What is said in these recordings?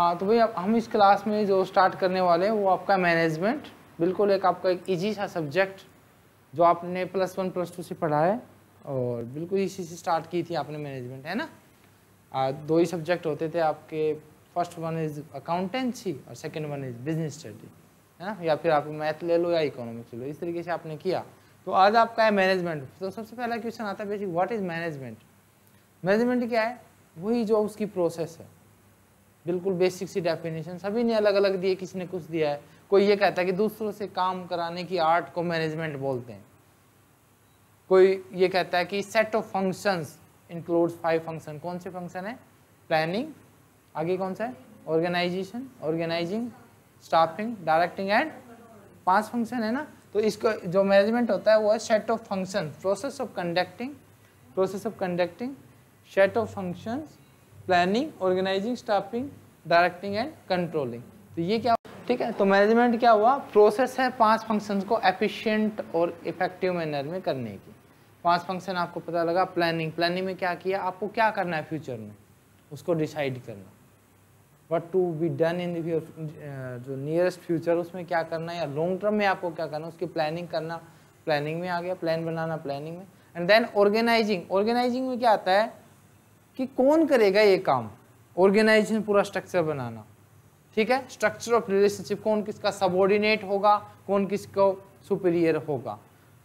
हाँ तो भाई अब हम इस क्लास में जो स्टार्ट करने वाले हैं वो आपका मैनेजमेंट बिल्कुल एक आपका एक ईजी सा सब्जेक्ट जो आपने प्लस वन प्लस टू से पढ़ा है और बिल्कुल इसी से स्टार्ट की थी आपने मैनेजमेंट है ना आ, दो ही सब्जेक्ट होते थे आपके फर्स्ट वन इज़ अकाउंटेंसी और second one is business study है ना या फिर आप मैथ ले लो या इकोनॉमिक्स ले लो इस तरीके से आपने किया तो आज आपका है मैनेजमेंट तो सबसे पहला क्वेश्चन आता है basic what is management management क्या है वही जो उसकी प्रोसेस है बिल्कुल बेसिक सी डेफिनेशन सभी ने अलग अलग दिए किसी ने कुछ दिया है कोई ये कहता है कि दूसरों से काम कराने की आर्ट को मैनेजमेंट बोलते हैं कोई ये कहता है कि set of functions includes five function कौन से फंक्शन है प्लानिंग आगे कौन सा है organization organizing staffing directing and पांच फंक्शन है ना तो इसको जो मैनेजमेंट होता है वो है set of function process of conducting process of conducting set of functions planning organizing staffing directing and controlling तो ये क्या ठीक है तो मैनेजमेंट क्या हुआ प्रोसेस है पांच फंक्शंस को एफिशिएंट और इफेक्टिव मैनर में करने की पांच फंक्शन आपको पता लगा प्लानिंग प्लानिंग में क्या किया आपको क्या करना है फ्यूचर में उसको डिसाइड करना what to be done in जो नियरेस्ट फ्यूचर उसमें क्या करना है या लॉन्ग टर्म में आपको क्या करना है उसकी प्लानिंग करना प्लानिंग में आ गया प्लान बनाना प्लानिंग में एंड देन ऑर्गेनाइजिंग ऑर्गेनाइजिंग में क्या आता है कि कौन करेगा ये काम ऑर्गेनाइजेशन पूरा स्ट्रक्चर बनाना ठीक है स्ट्रक्चर ऑफ रिलेशनशिप कौन किसका सबॉर्डिनेट होगा कौन किसको सुपीरियर होगा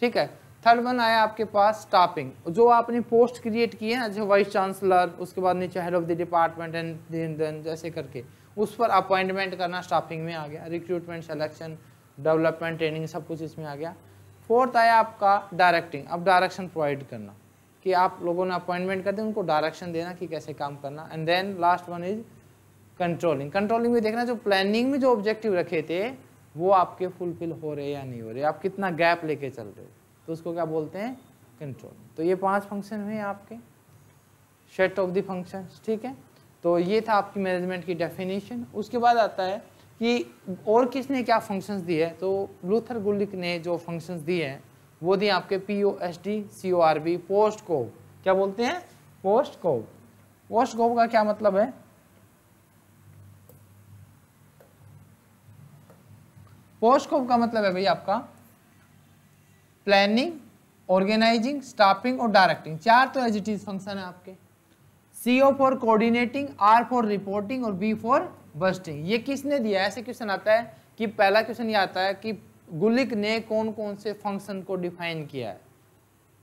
ठीक है थर्ड वन आया आपके पास स्टाफिंग जो आपने पोस्ट क्रिएट किए हैं जो वाइस चांसलर उसके बाद नीचे head of the department and then जैसे करके उस पर अपॉइंटमेंट करना स्टाफिंग में आ गया रिक्रूटमेंट सेलेक्शन डेवलपमेंट ट्रेनिंग सब कुछ इसमें आ गया फोर्थ आया आपका डायरेक्टिंग अब डायरेक्शन प्रोवाइड करना कि आप लोगों ने अपॉइंटमेंट कर दें उनको डायरेक्शन देना कि कैसे काम करना and then last one is controlling controlling में देखना जो प्लानिंग में जो ऑब्जेक्टिव रखे थे वो आपके फुलफिल हो रहे या नहीं हो रहे आप कितना गैप लेके चल रहे हो तो उसको क्या बोलते हैं कंट्रोल तो ये पांच फंक्शन हुए आपके सेट ऑफ द फंक्शन ठीक है तो ये था आपकी मैनेजमेंट की डेफिनेशन उसके बाद आता है कि और किसने क्या फंक्शंस दिए तो लूथर गुल्लिक ने जो फंक्शंस दिए हैं वो दी आपके P O S D C O R B POSDCORB क्या बोलते हैं पोस्ट कोव पोस्ट कोव का क्या मतलब है पोस्ट कोव का मतलब है भाई आपका प्लानिंग ऑर्गेनाइजिंग स्टाफिंग और डायरेक्टिंग चार तो एज इट इज फंक्शन है आपके C O for coordinating R for reporting और बी फॉर बस्टिंग ये किसने दिया ऐसे क्वेश्चन आता है कि पहला क्वेश्चन ये आता है कि गुलिक ने कौन कौन से फंक्शन को डिफाइन किया है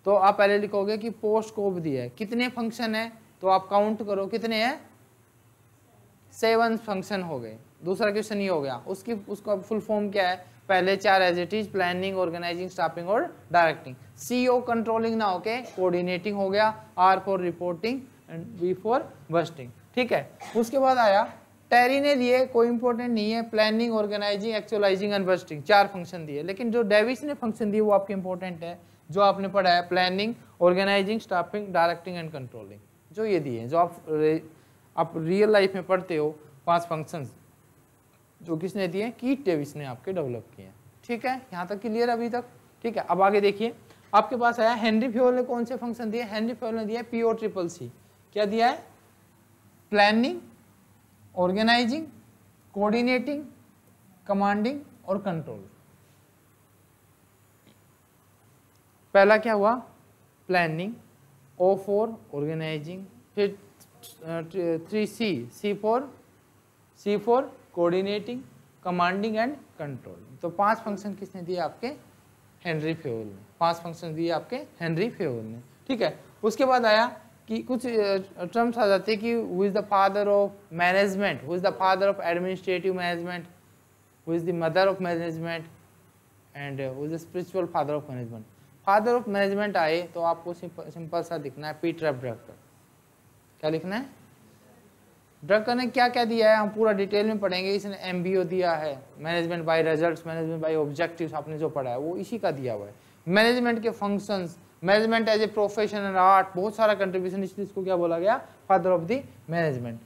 तो आप पहले लिखोगे कि पोस्ट कोब दिया है कितने फंक्शन है तो आप काउंट करो कितने हैं सेवन फंक्शन हो गए दूसरा क्वेश्चन ये हो गया उसकी उसका फुल फॉर्म क्या है पहले चार as it is planning organizing staffing और डायरेक्टिंग सी ओ कंट्रोलिंग ना होके कोऑर्डिनेटिंग हो गया R for reporting and B for budgeting ठीक है उसके बाद आया टेरी ने दिए कोई इंपॉर्टेंट नहीं है planning organizing actualizing and budgeting चार फंक्शन दिए लेकिन जो डेविस ने फंक्शन दिए वो आपके इंपॉर्टेंट है जो आपने पढ़ा है planning organizing staffing directing and controlling जो ये दिए जो आप आप रियल लाइफ में पढ़ते हो पांच फंक्शन जो किसने दिए की टेविस ने आपके डेवलप किए हैं ठीक है यहाँ तक क्लियर अभी तक ठीक है अब आगे देखिए आपके पास आया हेनरी फ्योल ने कौन से फंक्शन दिए हेनरी फ्योल ने दिया पी ओ ट्रिपल सी क्या दिया है प्लानिंग ऑर्गेनाइजिंग कोऑर्डिनेटिंग कमांडिंग और कंट्रोल पहला क्या हुआ प्लानिंग ओ फोर ऑर्गेनाइजिंग फिर three C C four C four coordinating commanding and control तो पांच फंक्शन किसने दिए आपके हेनरी फेवल ने पांच फंक्शन दिए आपके हेनरी फेवल ने ठीक है उसके बाद आया कि कुछ टर्म्स आ जाते हैं कि who is the father of management who is the father of administrative management who is the mother of management and who is the spiritual father of management father of management आए तो आपको simple सा दिखना है Peter trap drug क्या लिखना है drug ने क्या क्या दिया है हम पूरा डिटेल में पढ़ेंगे इसने एम दिया है management by result management by objective आपने जो पढ़ा है वो इसी का दिया हुआ है मैनेजमेंट के functions management as a profession and art बहुत सारा कंट्रीब्यूशन इसलिए इसको क्या बोला गया फादर ऑफ द मैनेजमेंट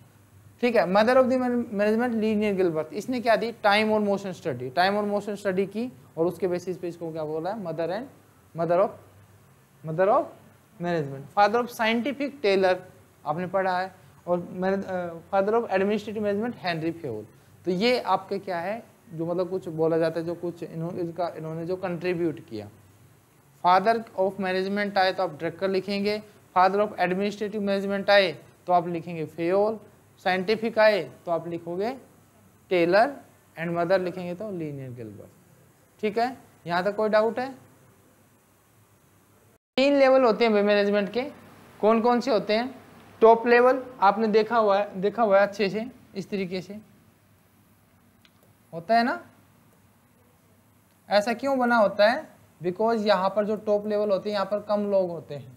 ठीक है mother of the management Lillian Gilbreth इसने क्या दी टाइम और मोशन स्टडी टाइम और मोशन स्टडी की और उसके बेसिस पे इसको क्या बोला है mother and mother of mother of management father of scientific Taylor आपने पढ़ा है और father of administrative management Henri Fayol तो ये आपके क्या है जो मतलब कुछ बोला जाता है जो कुछ इन्हों, इनका इन्होंने जो कंट्रीब्यूट किया फादर ऑफ मैनेजमेंट आए तो आप डायरेक्टर लिखेंगे फादर ऑफ एडमिनिस्ट्रेटिव मैनेजमेंट आए तो आप लिखेंगे फेयोल साइंटिफिक आए तो आप लिखोगे टेलर एंड मदर लिखेंगे तो लीनियर गिलबर्ट ठीक है यहाँ तक कोई डाउट है तीन लेवल होते हैं मैनेजमेंट के कौन कौन से होते हैं टॉप लेवल आपने देखा हुआ है देखा हुआ है अच्छे से इस तरीके से होता है ना ऐसा क्यों बना होता है बिकॉज यहाँ पर जो टॉप लेवल होते हैं यहाँ पर कम लोग होते हैं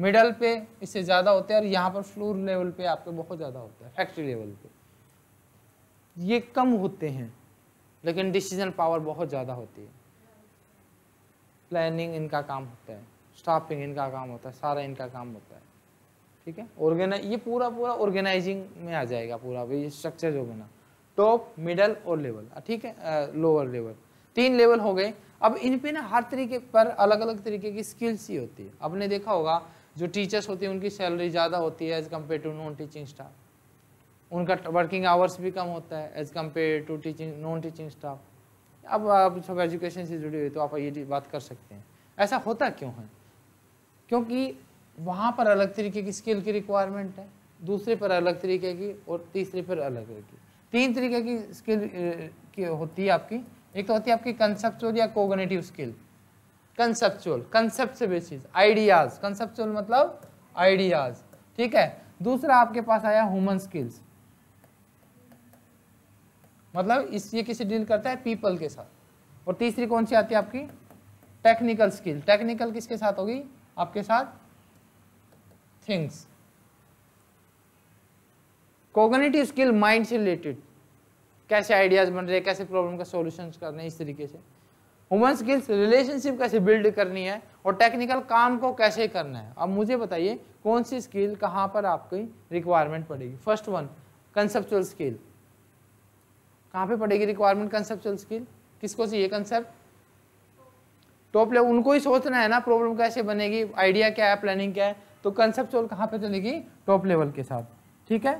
मिडल पे इससे ज़्यादा होते हैं और यहाँ पर फ्लोर लेवल पे आपके बहुत ज़्यादा होता है फैक्ट्री लेवल पे ये कम होते हैं लेकिन डिसीजन पावर बहुत ज़्यादा होती है प्लानिंग इनका काम होता है स्टाफिंग इनका काम होता है सारा इनका काम होता है ठीक है ऑर्गेनाइज ये पूरा पूरा ऑर्गेनाइजिंग में आ जाएगा पूरा ये स्ट्रक्चर जो बना टॉप मिडल और लेवल ठीक है लोअर लेवल तीन लेवल हो गए अब इन पे ना हर तरीके पर अलग अलग तरीके की स्किल्स ही होती है आपने देखा होगा जो टीचर्स होती हैं उनकी सैलरी ज़्यादा होती है as compare to non teaching staff उनका वर्किंग आवर्स भी कम होता है as compare to teaching non teaching staff अब आप सब एजुकेशन से जुड़ी हुई तो आप ये बात कर सकते हैं ऐसा होता क्यों है क्योंकि वहाँ पर अलग तरीके की स्किल की रिक्वायरमेंट है दूसरे पर अलग तरीके की और तीसरे पर अलग की तीन तरीके की स्किल की होती है आपकी एक तो होती है आपकी कंसेप्चुअल या कोगनेटिव स्किल कंसेप्चुअल कंसेप्ट से बेसिस आइडियाज कंसेप्चुअल मतलब आइडियाज ठीक है दूसरा आपके पास आया ह्यूमन स्किल्स मतलब इस ये किसी डील करता है पीपल के साथ और तीसरी कौन सी आती है आपकी टेक्निकल स्किल टेक्निकल किसके साथ होगी आपके साथ थिंग्स कोगनेटिव स्किल माइंड से रिलेटेड कैसे आइडियाज़ बन रहे हैं कैसे प्रॉब्लम का सोल्यूशन रहे हैं इस तरीके से ह्यूमन स्किल्स रिलेशनशिप कैसे बिल्ड करनी है और टेक्निकल काम को कैसे करना है अब मुझे बताइए कौन सी स्किल कहाँ पर आपकी रिक्वायरमेंट पड़ेगी फर्स्ट वन कंसेप्चुअल स्किल कहाँ पे पड़ेगी रिक्वायरमेंट कंसेप्चुअल स्किल किसको चाहिए कंसेप्ट टॉप लेवल उनको ही सोचना है ना प्रॉब्लम कैसे बनेगी आइडिया क्या है प्लानिंग क्या है तो कंसेप्चुअल कहाँ पे चलेगी टॉप लेवल के साथ ठीक है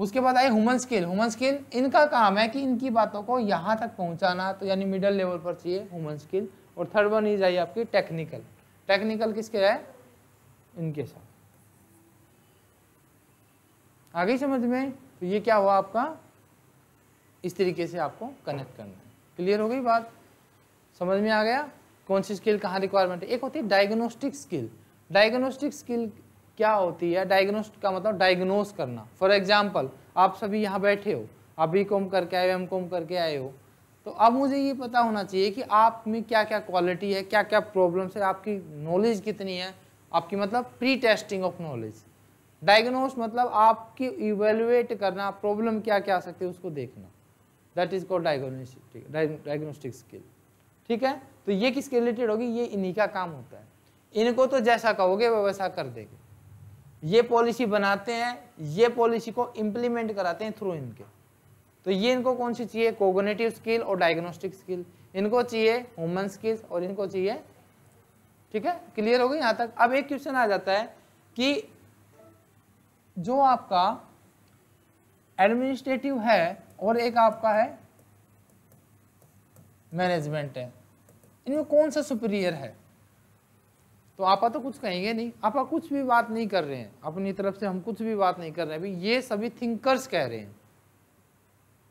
उसके बाद आए ह्यूमन स्किल ह्यूमन स्किल इनका काम है कि इनकी बातों को यहाँ तक पहुँचाना तो यानी मिडल लेवल पर चाहिए ह्यूमन स्किल और थर्ड वन इज आई आपकी टेक्निकल टेक्निकल किसके है इनके साथ आगे समझ में तो ये क्या हुआ आपका इस तरीके से आपको कनेक्ट करना है क्लियर हो गई बात समझ में आ गया कौन सी स्किल कहाँ रिक्वायरमेंट है एक होती है डायग्नोस्टिक स्किल डायग्नोस्टिक स्किल क्या होती है डायग्नोस्ट का मतलब डायग्नोस करना फॉर एग्जाम्पल आप सभी यहाँ बैठे हो आप बी कॉम करके आए हो एम कॉम करके आए हो तो अब मुझे ये पता होना चाहिए कि आप में क्या क्या क्वालिटी है क्या क्या प्रॉब्लम्स है आपकी नॉलेज कितनी है आपकी मतलब pre testing of knowledge diagnose मतलब आपकी इवेलुएट करना प्रॉब्लम क्या क्या आ सकती है उसको देखना that is called diagnostic diagnostic skill ठीक है तो ये किसके रिलेटेड होगी ये इन्हीं का काम होता है इनको तो जैसा कहोगे वैसा कर देंगे ये पॉलिसी बनाते हैं ये पॉलिसी को इम्प्लीमेंट कराते हैं थ्रू इनके तो ये इनको कौन सी चाहिए कोगोनेटिव स्किल और डायग्नोस्टिक स्किल इनको चाहिए ह्यूमन स्किल्स और इनको चाहिए ठीक है क्लियर हो गई यहाँ तक अब एक क्वेश्चन आ जाता है कि जो आपका एडमिनिस्ट्रेटिव है और एक आपका है मैनेजमेंट है इनमें कौन सा सुपीरियर है तो आपा तो कुछ कहेंगे नहीं आपा कुछ भी बात नहीं कर रहे हैं अपनी तरफ से हम कुछ भी बात नहीं कर रहे हैं अभी ये सभी थिंकर्स कह रहे हैं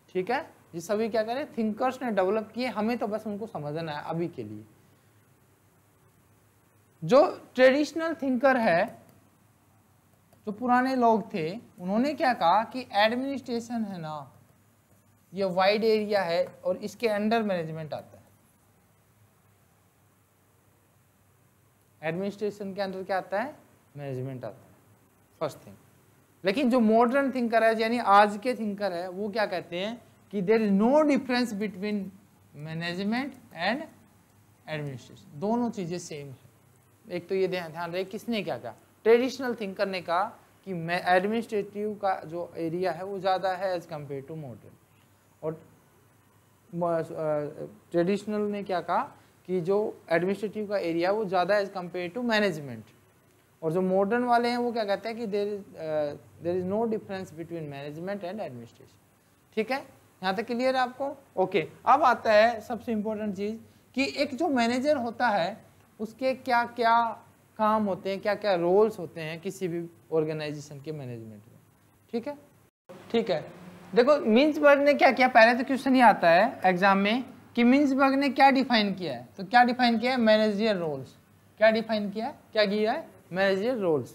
ठीक है ये सभी क्या कह रहे हैं थिंकर्स ने डेवलप किए हमें तो बस उनको समझना है अभी के लिए जो ट्रेडिशनल थिंकर है जो पुराने लोग थे उन्होंने क्या कहा कि एडमिनिस्ट्रेशन है ना ये वाइड एरिया है और इसके अंडर मैनेजमेंट आता है एडमिनिस्ट्रेशन के अंदर क्या आता है मैनेजमेंट आता है फर्स्ट थिंग लेकिन जो मॉडर्न थिंकर है यानी आज के थिंकर है वो क्या कहते हैं कि there is no difference between management and administration दोनों चीज़ें सेम है एक तो ये ध्यान रहे किसने क्या कहा ट्रेडिशनल थिंकर ने कहा कि एडमिनिस्ट्रेटिव का जो एरिया है वो ज़्यादा है एज कम्पेयर टू मॉडर्न और ट्रेडिशनल ने क्या कहा कि जो एडमिनिस्ट्रेटिव का एरिया वो ज़्यादा एज कम्पेयर टू मैनेजमेंट और जो मॉडर्न वाले हैं वो क्या कहते हैं कि there is there is no difference between management and administration ठीक है यहाँ तक क्लियर है आपको ओके okay. अब आता है सबसे इम्पोर्टेंट चीज़ कि एक जो मैनेजर होता है उसके क्या क्या काम होते हैं क्या क्या रोल्स होते हैं किसी भी ऑर्गेनाइजेशन के मैनेजमेंट में ठीक है ठीक है देखो मीन्स वर्ड ने क्या किया पहले तो क्वेश्चन ही आता है एग्जाम में कि मिन्सबर्ग ने क्या डिफाइन किया है तो क्या डिफाइन किया है मैनेजर रोल्स क्या डिफाइन किया है क्या किया है मैनेजर रोल्स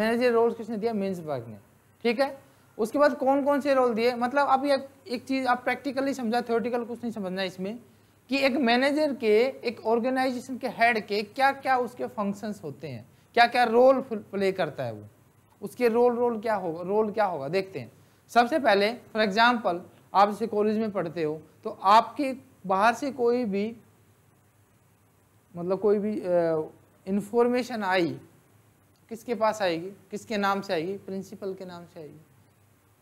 मैनेजर रोल्स किसने दिया मिन्सबर्ग ने ठीक है उसके बाद कौन कौन से रोल दिए मतलब आप एक, एक चीज़ आप प्रैक्टिकली समझा थ्योरेटिकल कुछ नहीं समझना इसमें कि एक मैनेजर के एक ऑर्गेनाइजेशन के हेड के क्या क्या उसके फंक्शंस होते हैं क्या क्या रोल प्ले करता है वो उसके रोल रोल क्या होगा रोल क्या होगा देखते हैं सबसे पहले फॉर एग्जाम्पल आप जैसे कॉलेज में पढ़ते हो तो आपके बाहर से कोई भी मतलब कोई भी इंफॉर्मेशन आई किसके पास आएगी किसके नाम से आएगी प्रिंसिपल के नाम से आएगी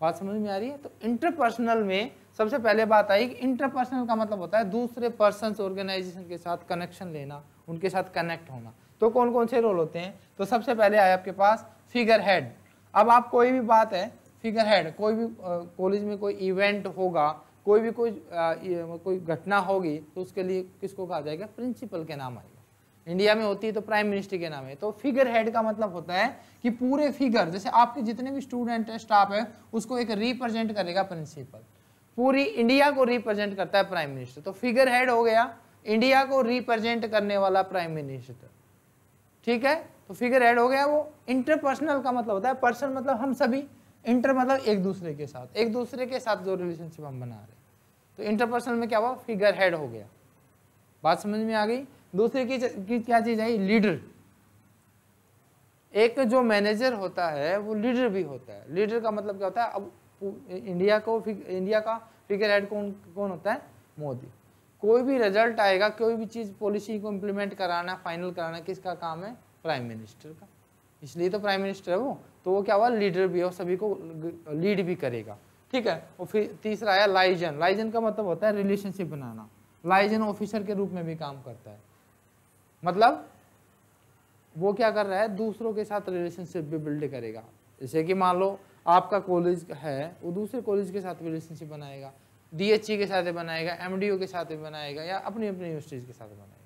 बात समझ में आ रही है तो इंटरपर्सनल में सबसे पहले बात आई कि इंटरपर्सनल का मतलब होता है दूसरे पर्सन ऑर्गेनाइजेशन के साथ कनेक्शन लेना उनके साथ कनेक्ट होना तो कौन कौन से रोल होते हैं तो सबसे पहले आए आपके पास फिगर हेड अब आप कोई भी बात है फिगर हेड कोई भी कॉलेज में कोई इवेंट होगा कोई भी कोई कोई घटना होगी तो उसके लिए किसको कहा जाएगा प्रिंसिपल के नाम आएगा इंडिया में होती है तो प्राइम मिनिस्टर के नाम है तो फिगर हेड का मतलब होता है कि पूरे फिगर जैसे आपके जितने भी स्टूडेंट है स्टाफ है उसको एक रिप्रेजेंट करेगा प्रिंसिपल पूरी इंडिया को रिप्रेजेंट करता है प्राइम मिनिस्टर तो फिगर हेड हो गया इंडिया को रिप्रेजेंट करने वाला प्राइम मिनिस्टर ठीक है तो फिगर हेड हो गया वो इंटरपर्सनल का मतलब होता है पर्सन मतलब हम सभी इंटर मतलब एक दूसरे के साथ एक दूसरे के साथ जो रिलेशनशिप हम बना रहे तो इंटरपर्सनल में क्या हुआ फिगर हेड हो गया बात समझ में आ गई दूसरी की, की क्या चीज़ आई लीडर एक जो मैनेजर होता है वो लीडर भी होता है लीडर का मतलब क्या होता है अब इंडिया को इंडिया का फिगर हेड कौन कौन होता है मोदी कोई भी रिजल्ट आएगा कोई भी चीज़ पॉलिसी को इम्प्लीमेंट कराना फाइनल कराना किसका काम है प्राइम मिनिस्टर का इसलिए तो प्राइम मिनिस्टर है वो तो वो क्या हुआ लीडर भी है और सभी को लीड भी करेगा ठीक है और फिर तीसरा आया लाइजन लाइजन का मतलब होता है रिलेशनशिप बनाना लाइजन ऑफिसर के रूप में भी काम करता है मतलब वो क्या कर रहा है दूसरों के साथ रिलेशनशिप भी बिल्ड करेगा जैसे कि मान लो आपका कॉलेज है वो दूसरे कॉलेज के साथ रिलेशनशिप बनाएगा डीएचई e के साथ बनाएगा एमडीओ के साथ बनाएगा या अपनी अपनी यूनिवर्सिटीज के साथ बनाएगा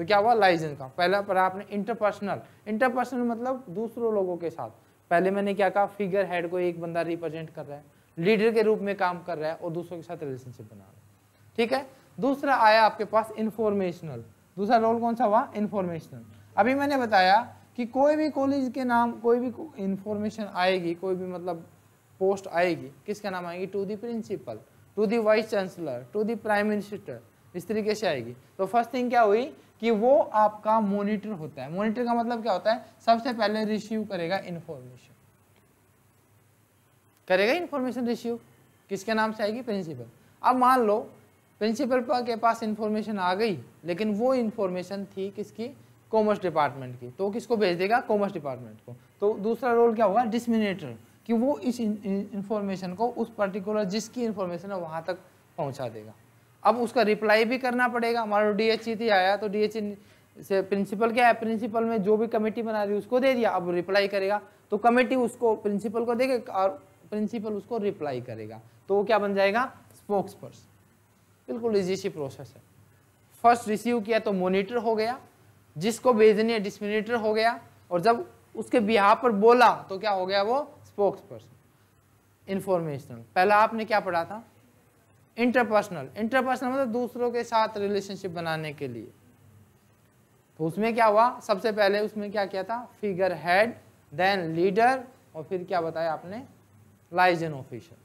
तो क्या हुआ लाइजेंस का पहला पर आपने इंटरपर्सनल इंटरपर्सनल मतलब दूसरों लोगों के साथ पहले मैंने क्या कहा फिगर हेड को एक बंदा रिप्रेजेंट कर रहा है लीडर के रूप में काम कर रहा है और दूसरों के साथ रिलेशनशिप बना रहा है ठीक है दूसरा आया आपके पास इंफॉर्मेशनल दूसरा रोल कौन सा हुआ इंफॉर्मेशनल अभी मैंने बताया कि कोई भी कॉलेज के नाम कोई भी इंफॉर्मेशन आएगी कोई भी मतलब पोस्ट आएगी किसका नाम आएगी to the principal to the vice chancellor to the prime minister इस तरीके से आएगी तो फर्स्ट थिंग क्या हुई कि वो आपका मॉनिटर होता है मॉनिटर का मतलब क्या होता है सबसे पहले रिसीव करेगा इन्फॉर्मेशन करेगा इन्फॉर्मेशन रिसीव किसके नाम से आएगी प्रिंसिपल अब मान लो प्रिंसिपल के पास इन्फॉर्मेशन आ गई लेकिन वो इन्फॉर्मेशन थी किसकी कॉमर्स डिपार्टमेंट की तो किसको भेज देगा कॉमर्स डिपार्टमेंट को तो दूसरा रोल क्या होगा डिस्मिनेटर कि वो इस इन्फॉर्मेशन को उस पर्टिकुलर जिसकी इन्फॉर्मेशन है वहाँ तक पहुँचा देगा अब उसका रिप्लाई भी करना पड़ेगा हमारा लो डी e आया तो डी e से प्रिंसिपल क्या है प्रिंसिपल में जो भी कमेटी बना रही है उसको दे दिया अब रिप्लाई करेगा तो कमेटी उसको प्रिंसिपल को देगा और प्रिंसिपल उसको रिप्लाई करेगा तो वो क्या बन जाएगा स्पोक्स पर्सन बिल्कुल इजी सी प्रोसेस है फर्स्ट रिसीव किया तो मोनिटर हो गया जिसको भेजनी है डिस्मिनेटर हो गया और जब उसके बिहार पर बोला तो क्या हो गया वो स्पोक्स पर्सन इन्फॉर्मेशनल पहला आपने क्या पढ़ा था इंटरपर्सनल इंटरपर्सनल मतलब दूसरों के साथ रिलेशनशिप बनाने के लिए तो उसमें क्या हुआ सबसे पहले उसमें क्या किया था फिगर हेड देन लीडर और फिर क्या बताया आपने लाइजन ऑफिशियल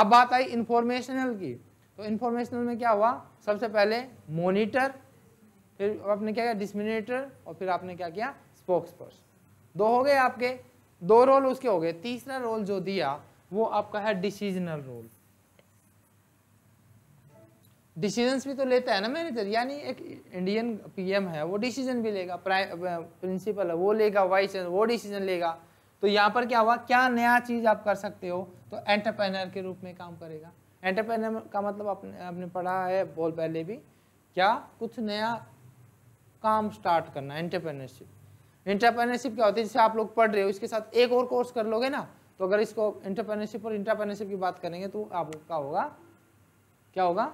अब बात आई इंफॉर्मेशनल की तो इंफॉर्मेशनल में क्या हुआ सबसे पहले मोनिटर फिर आपने क्या किया डिस्मिनेटर और फिर आपने क्या किया स्पोक्स पर्सन दो हो गए आपके दो रोल उसके हो गए तीसरा रोल जो दिया वो आपका है डिसीजनल रोल डिसीजंस भी तो लेता है ना मैनेजर यानी एक इंडियन पीएम है वो डिसीजन भी लेगा प्रिंसिपल है वो लेगा वाइस वो डिसीजन लेगा तो यहाँ पर क्या हुआ क्या नया चीज़ आप कर सकते हो तो एंटरप्रेनर के रूप में काम करेगा एंटरप्रेनर का मतलब आपने आपने पढ़ा है बोल पहले भी क्या कुछ नया काम स्टार्ट करना एंटरप्रेनरशिप इंटरप्रेनरशिप क्या होती है जैसे आप लोग पढ़ रहे हो इसके साथ एक और कोर्स कर लोगे ना तो अगर इसको इंटरप्रेनरशिप और इंटरप्रेनरशिप की बात करेंगे तो आप लोग का होगा क्या होगा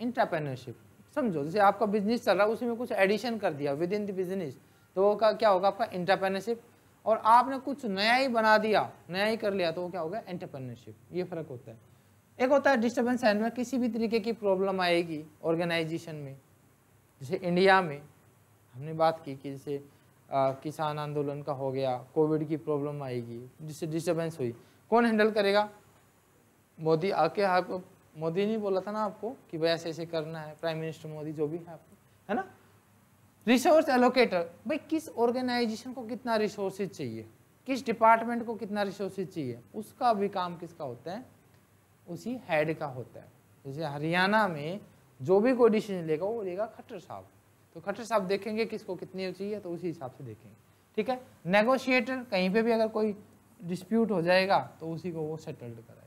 इंटरप्रेनरशिप समझो जैसे आपका बिजनेस चल रहा है उसमें कुछ एडिशन कर दिया विद इन द बिजनेस तो वो का क्या होगा आपका इंटरप्रेनरशिप और आपने कुछ नया ही बना दिया नया ही कर लिया तो वो क्या होगा इंटरप्रेनरशिप ये फर्क होता है एक होता है डिस्टर्बेंस एंड में किसी भी तरीके की प्रॉब्लम आएगी ऑर्गेनाइजेशन में जैसे इंडिया में हमने बात की कि जैसे आ, किसान आंदोलन का हो गया कोविड की प्रॉब्लम आएगी जिससे डिस्टर्बेंस हुई कौन हैंडल करेगा मोदी आके आपको मोदी ने बोला था ना आपको कि भाई ऐसे ऐसे करना है प्राइम मिनिस्टर मोदी जो भी है आपको है ना रिसोर्स एलोकेटर भाई किस ऑर्गेनाइजेशन को कितना रिसोर्सेज चाहिए किस डिपार्टमेंट को कितना रिसोर्सेज चाहिए उसका भी काम किसका होता है उसी हेड का होता है जैसे हरियाणा में जो भी कोई डिसीजन लेगा वो लेगा खट्टर साहब तो खट्टर साहब देखेंगे किसको कितनी चाहिए तो उसी हिसाब से देखेंगे ठीक है नेगोशिएटर कहीं पे भी अगर कोई डिस्प्यूट हो जाएगा तो उसी को वो सेटल्ड कराएगा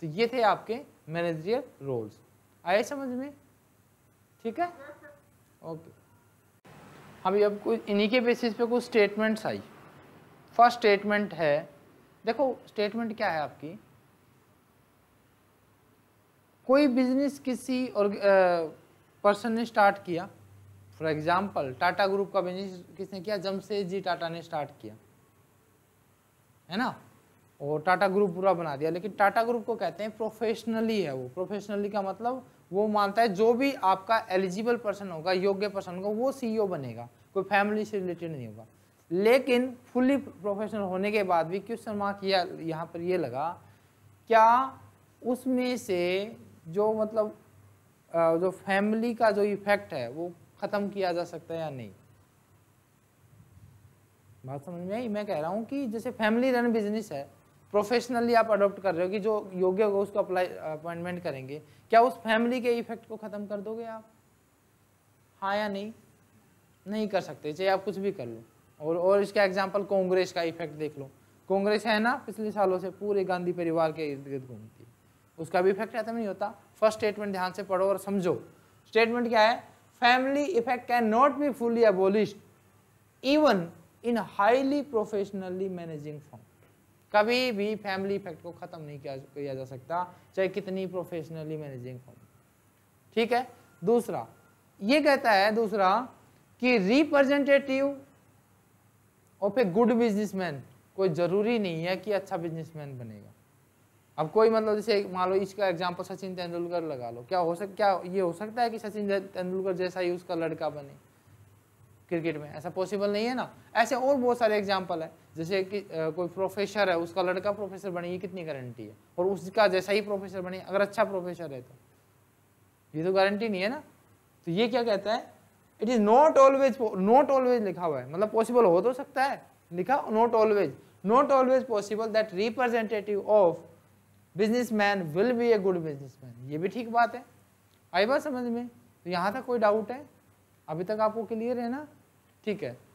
तो ये थे आपके मैनेजरियल रोल्स आए समझ में ठीक है ओके अभी अब कुछ इन्हीं के बेसिस पे कुछ स्टेटमेंट्स आई फर्स्ट स्टेटमेंट है देखो स्टेटमेंट क्या है आपकी कोई बिजनेस किसी और पर्सन ने स्टार्ट किया फॉर एग्जांपल टाटा ग्रुप का बिजनेस किसने किया जमशेद जी टाटा ने स्टार्ट किया है ना और टाटा ग्रुप पूरा बना दिया लेकिन टाटा ग्रुप को कहते हैं प्रोफेशनली है वो प्रोफेशनली का मतलब वो मानता है जो भी आपका एलिजिबल पर्सन होगा योग्य पर्सन होगा वो सीईओ e बनेगा कोई फैमिली से रिलेटेड नहीं होगा लेकिन फुली प्रोफेशनल होने के बाद भी क्वेश्चन मार्क यह यहाँ पर ये लगा क्या उसमें से जो मतलब जो फैमिली का जो इफेक्ट है वो ख़त्म किया जा सकता है या नहीं बात समझ में आई मैं कह रहा हूँ कि जैसे फैमिली रन बिजनेस है प्रोफेशनली आप अडोप्ट कर रहे हो कि जो योग्य होगा उसको अप्लाई अपॉइंटमेंट करेंगे क्या उस फैमिली के इफेक्ट को ख़त्म कर दोगे आप हाँ या नहीं नहीं कर सकते चाहे आप कुछ भी कर लो और और इसका एग्जाम्पल कांग्रेस का इफेक्ट देख लो कांग्रेस है ना पिछले सालों से पूरे गांधी परिवार के इर्द गिर्द घूमती है उसका भी इफेक्ट खत्म नहीं होता फर्स्ट स्टेटमेंट ध्यान से पढ़ो और समझो स्टेटमेंट क्या है family effect can not be fully abolish even in highly professionally managing form कभी भी फैमिली इफेक्ट को ख़त्म नहीं किया जा सकता चाहे कितनी प्रोफेशनली मैनेजिंग हो ठीक है दूसरा ये कहता है दूसरा कि representative of a good businessman कोई ज़रूरी नहीं है कि अच्छा बिजनेसमैन बनेगा अब कोई मतलब जैसे मान लो इसका एग्जाम्पल सचिन तेंदुलकर लगा लो क्या हो सक क्या ये हो सकता है कि सचिन तेंदुलकर जैसा ही उसका लड़का बने क्रिकेट में ऐसा पॉसिबल नहीं है ना ऐसे और बहुत सारे एग्जाम्पल है जैसे कि कोई प्रोफेसर है उसका लड़का प्रोफेसर बने ये कितनी गारंटी है और उसका जैसा ही प्रोफेसर बने अगर अच्छा प्रोफेसर है तो ये तो गारंटी नहीं है ना तो ये क्या कहता है it is not always not always लिखा हुआ है मतलब पॉसिबल हो तो सकता है लिखा not always not always possible that representative of man will be a good man ये भी ठीक बात है आई बात समझ में तो यहाँ तक कोई डाउट है अभी तक आपको क्लियर है ना ठीक है